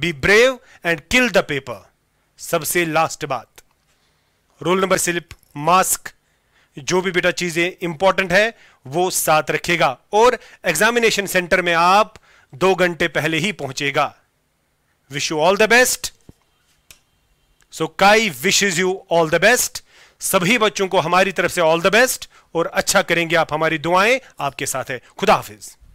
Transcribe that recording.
B brave and kill the paper सबसे last बात roll number slip mask जो भी बेटा चीजें इंपॉर्टेंट है वो साथ रखेगा और एग्जामिनेशन सेंटर में आप दो घंटे पहले ही पहुंचेगा wish you all the best so काई wishes you all the best सभी बच्चों को हमारी तरफ से ऑल द बेस्ट और अच्छा करेंगे आप हमारी दुआएं आपके साथ है खुदा हाफिज़